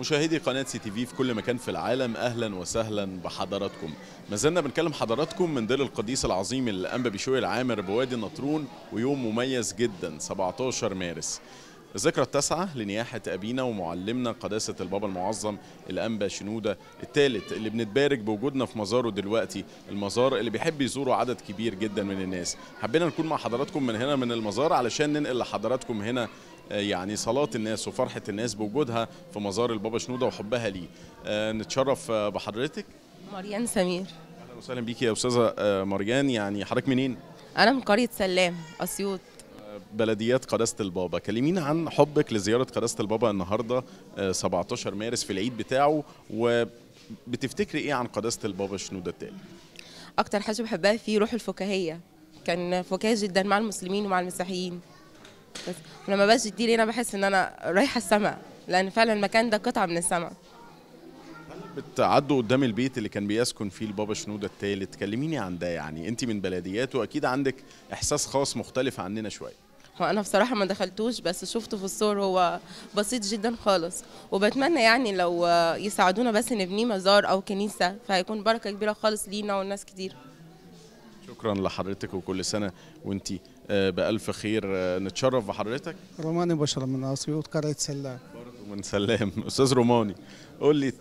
مشاهدي قناة سي تي في في كل مكان في العالم أهلا وسهلا بحضراتكم ما زلنا بنكلم حضراتكم من دير القديس العظيم الأنبا بشوي العامر بوادي النطرون ويوم مميز جدا 17 مارس الذكرى التاسعة لنياحة أبينا ومعلمنا قداسة البابا المعظم الأنبا شنودة الثالث اللي بنتبارك بوجودنا في مزاره دلوقتي المزار اللي بيحب يزوره عدد كبير جدا من الناس حبينا نكون مع حضراتكم من هنا من المزار علشان ننقل لحضراتكم هنا آه، يعني صلاة الناس وفرحة الناس بوجودها في مزار البابا شنودة وحبها ليه آه، نتشرف آه، بحضرتك مريان سمير اهلا وسهلا بيكي يا استاذه مريان يعني حضرتك منين انا من قريه سلام اسيوط بلديات قداسه البابا كلمينا عن حبك لزياره قداسه البابا النهارده 17 مارس في العيد بتاعه وبتفتكري ايه عن قداسه البابا شنوده التالي اكتر حاجه بحبها فيه روح الفكاهيه كان فكاهي جدا مع المسلمين ومع المسيحيين بس ولما بسجد دي هنا بحس ان انا رايحه السماء لان فعلا المكان ده قطعه من السماء بتعدوا قدام البيت اللي كان بيسكن فيه البابا شنوده الثالث كلميني عن ده يعني انت من بلديات واكيد عندك احساس خاص مختلف عننا شويه هو انا بصراحه ما دخلتوش بس شفته في الصور هو بسيط جدا خالص وبتمنى يعني لو يساعدونا بس نبنيه مزار او كنيسه فهيكون بركه كبيره خالص لينا والناس كتير شكرا لحضرتك وكل سنه وانت آه، بالف خير آه، نتشرف بحضرتك روماني بشرى من اسيوط قريه سلام برضه من سلام استاذ روماني قول لي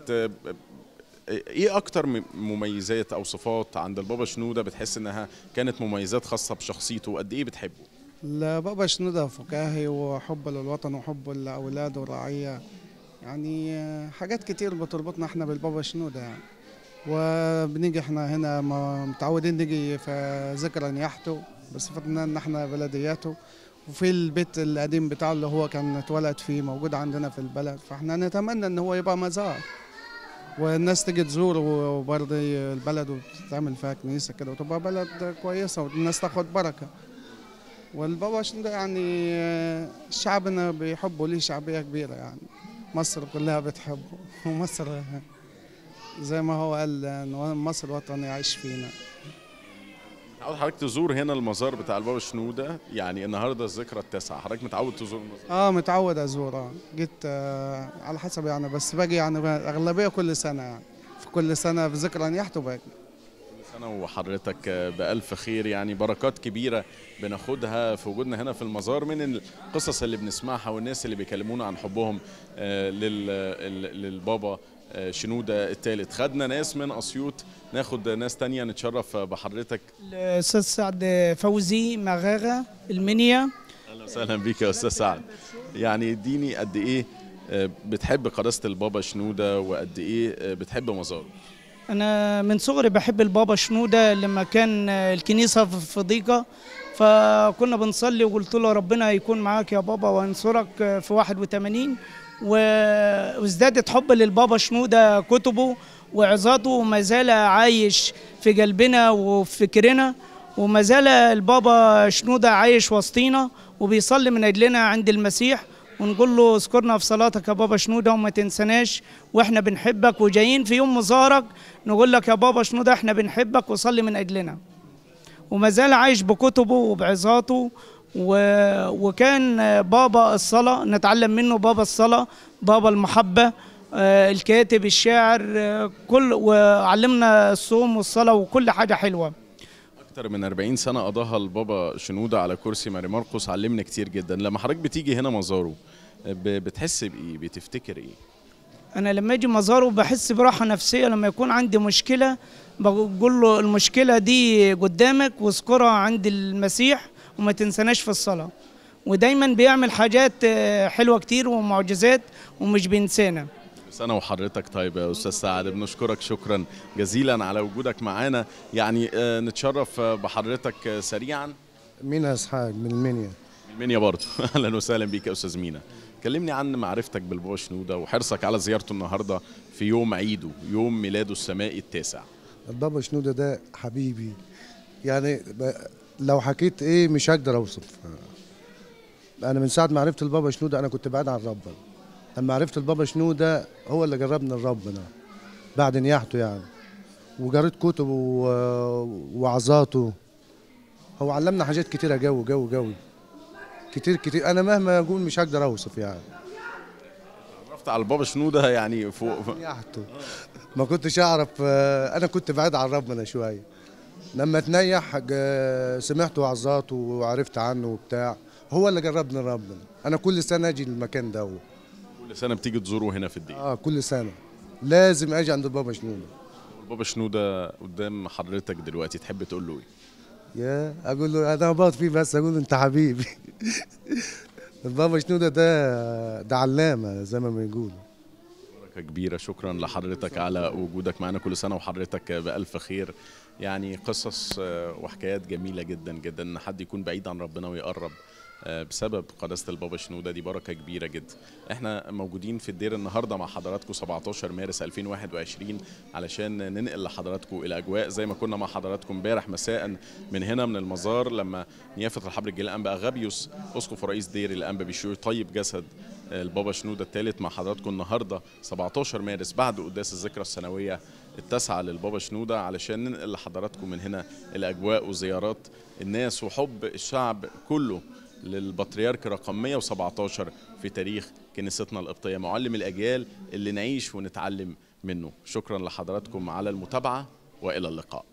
ايه اكتر مميزات او صفات عند البابا شنوده بتحس انها كانت مميزات خاصه بشخصيته وقد ايه بتحبه البابا شنوده فكاهي وحبه للوطن وحبه لاولاده والرعيه يعني آه، حاجات كتير بتربطنا احنا بالبابا شنوده يعني وبنيجي احنا هنا متعودين نيجي في ذكرى نياحته بصفتنا ان احنا بلدياته وفي البيت القديم بتاعه اللي هو كان اتولد فيه موجود عندنا في البلد فاحنا نتمنى ان هو يبقى مزار والناس تيجي تزور وبرضه البلد وتعمل فيها كنيسه كده وتبقى بلد كويسه والناس تاخد بركه والبابا عشان ده يعني شعبنا بيحبه ليه شعبيه كبيره يعني مصر كلها بتحبه ومصر زي ما هو قال ان مصر وطن يعيش فينا عاوز حضرتك تزور هنا المزار بتاع البابا شنوده يعني النهارده الذكرى التاسعه حضرتك متعود تزور المزار اه متعود ازور اه جيت آه على حسب يعني بس باجي يعني اغلبيه كل سنه يعني في كل سنه في ذكرى نياحته باجي سنة وحضرتك بألف خير يعني بركات كبيرة بناخدها في وجودنا هنا في المزار من القصص اللي بنسمعها والناس اللي بيكلمونا عن حبهم آه، للبابا آه، شنوده الثالث خدنا ناس من اسيوط ناخد ناس تانية نتشرف بحضرتك الاستاذ سعد فوزي مغاغه المنيا اهلا وسهلا بيك يا استاذ سعد يعني اديني قد ايه آه، بتحب قداسه البابا شنوده وقد ايه آه، بتحب مزاره انا من صغري بحب البابا شنوده لما كان الكنيسه في فضيقه فكنا بنصلي وقلت له ربنا يكون معاك يا بابا وينصرك في 81 وازدادت حب للبابا شنودة كتبه وعظاته وما زال عايش في قلبنا وفي فكرنا وما زال البابا شنودة عايش وسطينا وبيصلي من أجلنا عند المسيح ونقول له اذكرنا في صلاتك يا بابا شنودة وما تنسناش واحنا بنحبك وجايين في يوم مظهرك نقول لك يا بابا شنودة احنا بنحبك وصلي من أجلنا وما زال عايش بكتبه وبعظاته وكان بابا الصلاة نتعلم منه بابا الصلاة بابا المحبة آه، الكاتب الشاعر آه، كل وعلمنا الصوم والصلاة وكل حاجة حلوة أكثر من 40 سنة قضاها البابا شنودة على كرسي ماري ماركوس علمنا كتير جدا لما حضرتك بتيجي هنا مزاره آه، بتحس بإيه بتفتكر إيه أنا لما أجي مزاره بحس براحة نفسية لما يكون عندي مشكلة بقول له المشكلة دي قدامك واذكرها عند المسيح وما تنسناش في الصلاه ودايما بيعمل حاجات آه، حلوه كتير ومعجزات ومش بينسانا سنه وحضرتك طيب يا استاذ سعد بنشكرك شكرا جزيلا على وجودك معانا يعني آه، نتشرف بحضرتك سريعا مينا اسحاق من المنيا المنيا برضه اهلا وسهلا بيك يا استاذ مينا كلمني عن معرفتك بالبابا شنوده وحرصك على زيارته النهارده في يوم عيده يوم ميلاده السمائي التاسع البابا شنوده ده حبيبي يعني لو حكيت ايه مش هقدر اوصف انا من ساعه ما عرفت البابا شنو ده انا كنت بعيد عن ربنا لما عرفت البابا شنو ده هو اللي جربني لربنا بعد نياحته يعني وقريت كتبه وعظاته هو علمنا حاجات كتيره قوي قوي قوي كتير كتير انا مهما اقول مش هقدر اوصف يعني عرفت على البابا شنو ده يعني فوق نياحته ما كنتش اعرف آه، انا كنت بعيد عن ربنا شويه لما تنيح آه، سمعت وعظاته وعرفت عنه وبتاع هو اللي جربني ربنا انا كل سنه اجي للمكان ده كل سنه بتيجي تزوره هنا في الدقيقه اه كل سنه لازم اجي عند البابا شنوده البابا شنوده قدام حضرتك دلوقتي تحب تقول له ايه يا اقول له انا باط فيه بس اقول له انت حبيبي البابا شنوده ده ده علامه زي ما بيقولوا بركه كبيره شكرا لحضرتك على وجودك معانا كل سنه وحضرتك بالف خير يعني قصص آه، وحكايات جميله جدا جدا ان حد يكون بعيد عن ربنا ويقرب آه، بسبب قداسه البابا شنوده دي بركه كبيره جدا احنا موجودين في الدير النهارده مع حضراتكم 17 مارس 2021 علشان ننقل لحضراتكم الاجواء زي ما كنا مع حضراتكم امبارح مساء من هنا من المزار لما نيافه الحبر الجلال انبا غابيوس اسقف رئيس دير الانبا بالشيوعي طيب جسد البابا شنودة الثالث مع حضراتكم النهارده 17 مارس بعد قداس الذكرى السنويه التاسعه للبابا شنودة علشان ننقل لحضراتكم من هنا الاجواء وزيارات الناس وحب الشعب كله للبطريرك رقم 117 في تاريخ كنيستنا القبطيه معلم الاجيال اللي نعيش ونتعلم منه شكرا لحضراتكم على المتابعه والى اللقاء